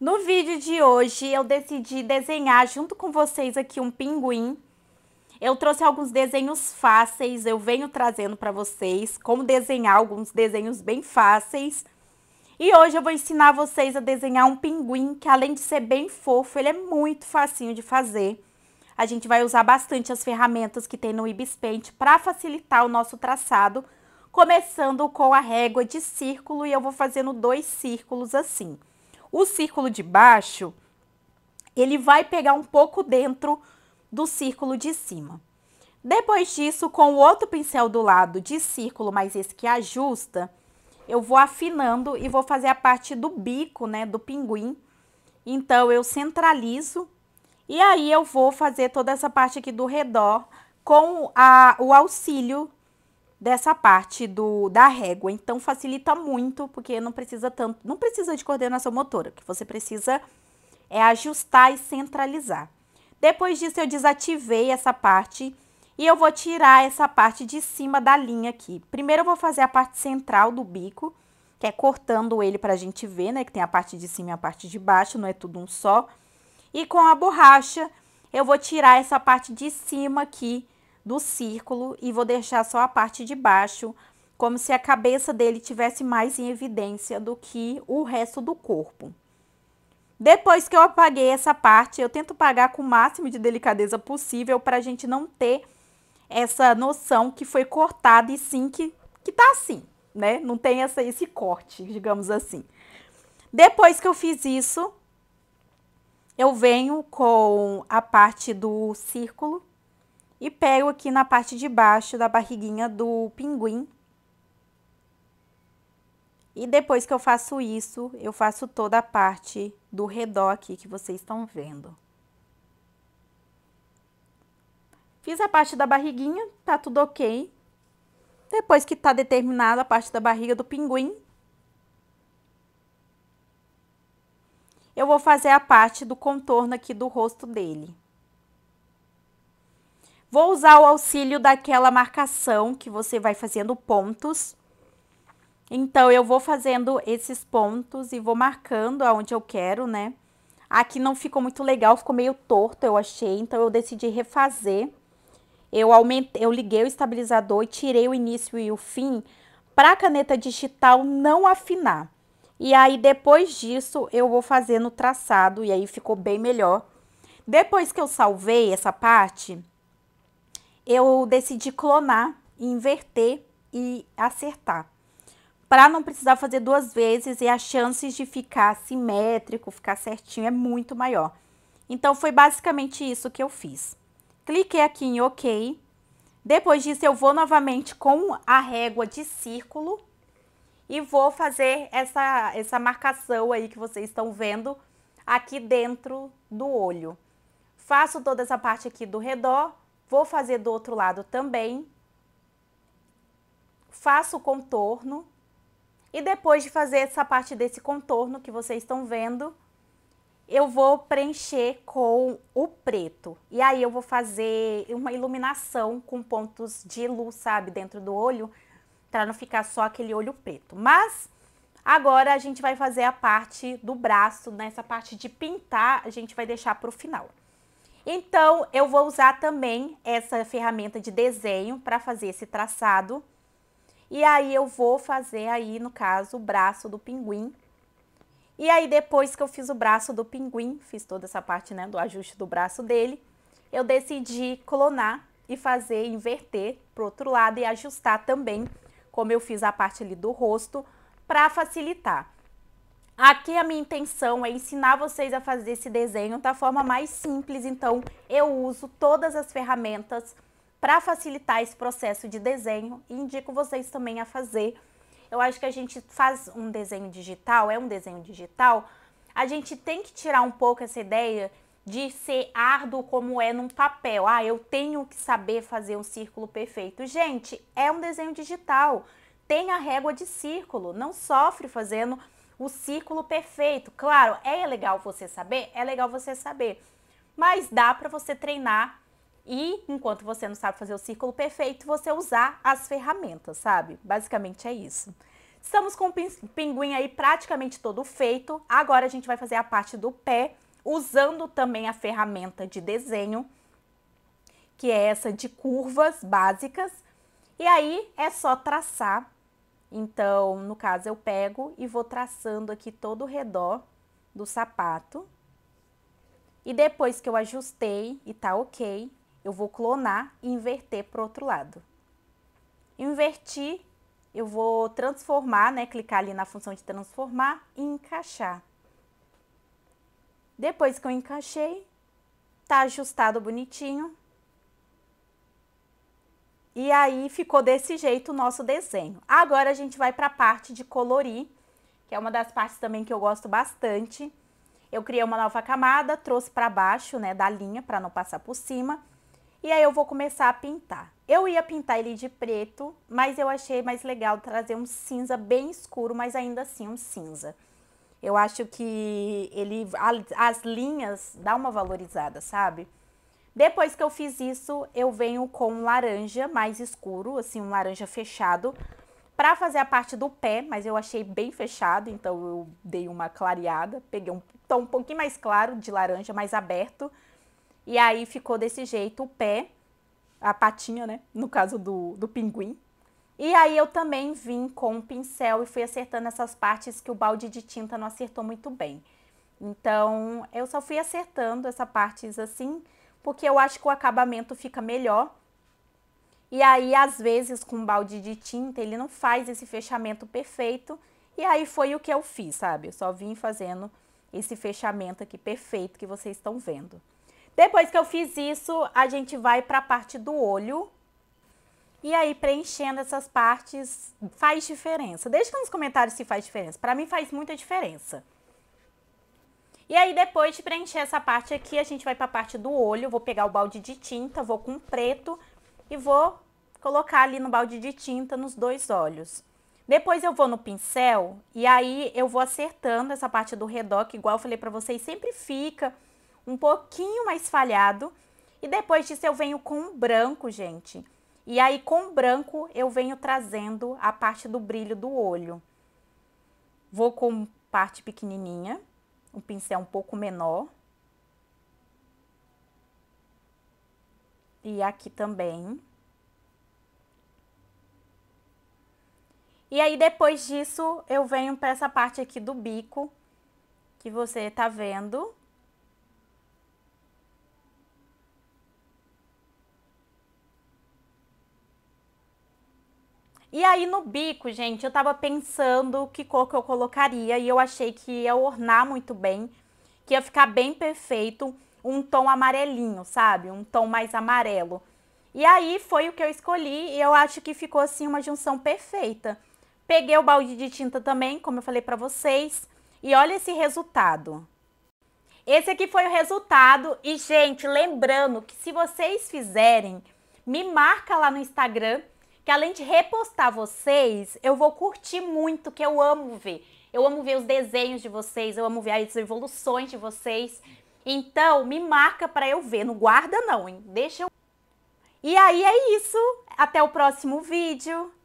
No vídeo de hoje eu decidi desenhar junto com vocês aqui um pinguim. Eu trouxe alguns desenhos fáceis, eu venho trazendo para vocês como desenhar alguns desenhos bem fáceis. E hoje eu vou ensinar vocês a desenhar um pinguim que além de ser bem fofo, ele é muito facinho de fazer. A gente vai usar bastante as ferramentas que tem no Ibis Paint para facilitar o nosso traçado, começando com a régua de círculo e eu vou fazendo dois círculos assim. O círculo de baixo, ele vai pegar um pouco dentro do círculo de cima. Depois disso, com o outro pincel do lado de círculo, mas esse que ajusta, eu vou afinando e vou fazer a parte do bico, né, do pinguim. Então, eu centralizo e aí eu vou fazer toda essa parte aqui do redor com a, o auxílio dessa parte do da régua. Então facilita muito, porque não precisa tanto, não precisa de coordenação motora, o que você precisa é ajustar e centralizar. Depois disso eu desativei essa parte e eu vou tirar essa parte de cima da linha aqui. Primeiro eu vou fazer a parte central do bico, que é cortando ele para a gente ver, né, que tem a parte de cima e a parte de baixo, não é tudo um só. E com a borracha eu vou tirar essa parte de cima aqui, do círculo e vou deixar só a parte de baixo, como se a cabeça dele tivesse mais em evidência do que o resto do corpo. Depois que eu apaguei essa parte, eu tento apagar com o máximo de delicadeza possível para a gente não ter essa noção que foi cortada e sim que, que tá assim, né? Não tem essa, esse corte, digamos assim. Depois que eu fiz isso, eu venho com a parte do círculo e pego aqui na parte de baixo da barriguinha do pinguim. E depois que eu faço isso, eu faço toda a parte do redor aqui que vocês estão vendo. Fiz a parte da barriguinha, tá tudo ok. Depois que tá determinada a parte da barriga do pinguim, eu vou fazer a parte do contorno aqui do rosto dele. Vou usar o auxílio daquela marcação que você vai fazendo pontos. Então, eu vou fazendo esses pontos e vou marcando aonde eu quero, né? Aqui não ficou muito legal, ficou meio torto, eu achei. Então, eu decidi refazer. Eu, aumentei, eu liguei o estabilizador e tirei o início e o fim para a caneta digital não afinar. E aí, depois disso, eu vou fazendo traçado e aí ficou bem melhor. Depois que eu salvei essa parte, eu decidi clonar, inverter e acertar. Para não precisar fazer duas vezes e as chances de ficar simétrico, ficar certinho é muito maior. Então foi basicamente isso que eu fiz. Cliquei aqui em OK. Depois disso eu vou novamente com a régua de círculo e vou fazer essa essa marcação aí que vocês estão vendo aqui dentro do olho. Faço toda essa parte aqui do redor Vou fazer do outro lado também. Faço o contorno. E depois de fazer essa parte desse contorno que vocês estão vendo, eu vou preencher com o preto. E aí eu vou fazer uma iluminação com pontos de luz, sabe, dentro do olho, para não ficar só aquele olho preto. Mas agora a gente vai fazer a parte do braço, nessa parte de pintar, a gente vai deixar para o final. Então, eu vou usar também essa ferramenta de desenho para fazer esse traçado. E aí, eu vou fazer aí, no caso, o braço do pinguim. E aí, depois que eu fiz o braço do pinguim, fiz toda essa parte, né, do ajuste do braço dele, eu decidi clonar e fazer, inverter pro outro lado e ajustar também, como eu fiz a parte ali do rosto, para facilitar. Aqui a minha intenção é ensinar vocês a fazer esse desenho da forma mais simples, então eu uso todas as ferramentas para facilitar esse processo de desenho e indico vocês também a fazer. Eu acho que a gente faz um desenho digital, é um desenho digital, a gente tem que tirar um pouco essa ideia de ser árduo como é num papel. Ah, eu tenho que saber fazer um círculo perfeito. Gente, é um desenho digital. Tem a régua de círculo, não sofre fazendo o círculo perfeito. Claro, é legal você saber, é legal você saber, mas dá para você treinar e enquanto você não sabe fazer o círculo perfeito, você usar as ferramentas, sabe? Basicamente é isso. Estamos com o pinguim aí praticamente todo feito. Agora a gente vai fazer a parte do pé, usando também a ferramenta de desenho, que é essa de curvas básicas. E aí é só traçar então, no caso, eu pego e vou traçando aqui todo o redor do sapato. E depois que eu ajustei e tá ok, eu vou clonar e inverter para o outro lado. Inverti, eu vou transformar, né? Clicar ali na função de transformar e encaixar. Depois que eu encaixei, tá ajustado bonitinho, e aí ficou desse jeito o nosso desenho. Agora a gente vai para a parte de colorir, que é uma das partes também que eu gosto bastante. Eu criei uma nova camada, trouxe para baixo, né, da linha para não passar por cima. E aí eu vou começar a pintar. Eu ia pintar ele de preto, mas eu achei mais legal trazer um cinza bem escuro, mas ainda assim um cinza. Eu acho que ele as linhas dá uma valorizada, sabe? Depois que eu fiz isso, eu venho com um laranja mais escuro, assim, um laranja fechado, para fazer a parte do pé, mas eu achei bem fechado, então eu dei uma clareada, peguei um tom um pouquinho mais claro de laranja, mais aberto, e aí ficou desse jeito o pé, a patinha, né, no caso do, do pinguim. E aí eu também vim com um pincel e fui acertando essas partes que o balde de tinta não acertou muito bem. Então, eu só fui acertando essas partes assim, porque eu acho que o acabamento fica melhor. E aí, às vezes, com um balde de tinta, ele não faz esse fechamento perfeito. E aí foi o que eu fiz, sabe? Eu só vim fazendo esse fechamento aqui perfeito que vocês estão vendo. Depois que eu fiz isso, a gente vai para a parte do olho. E aí, preenchendo essas partes faz diferença. Deixa nos comentários se faz diferença. Para mim faz muita diferença. E aí depois de preencher essa parte aqui, a gente vai para a parte do olho, vou pegar o balde de tinta, vou com preto e vou colocar ali no balde de tinta nos dois olhos. Depois eu vou no pincel e aí eu vou acertando essa parte do redor, que igual eu falei para vocês, sempre fica um pouquinho mais falhado. E depois disso eu venho com o branco, gente. E aí com o branco eu venho trazendo a parte do brilho do olho. Vou com parte pequenininha um pincel um pouco menor. E aqui também. E aí, depois disso, eu venho para essa parte aqui do bico, que você tá vendo. E aí no bico, gente, eu tava pensando que cor que eu colocaria e eu achei que ia ornar muito bem, que ia ficar bem perfeito um tom amarelinho, sabe? Um tom mais amarelo. E aí foi o que eu escolhi e eu acho que ficou assim uma junção perfeita. Peguei o balde de tinta também, como eu falei para vocês, e olha esse resultado. Esse aqui foi o resultado e gente, lembrando que se vocês fizerem, me marca lá no Instagram que além de repostar vocês, eu vou curtir muito, que eu amo ver. Eu amo ver os desenhos de vocês, eu amo ver as evoluções de vocês. Então, me marca para eu ver. Não guarda não, hein? Deixa eu... E aí é isso. Até o próximo vídeo.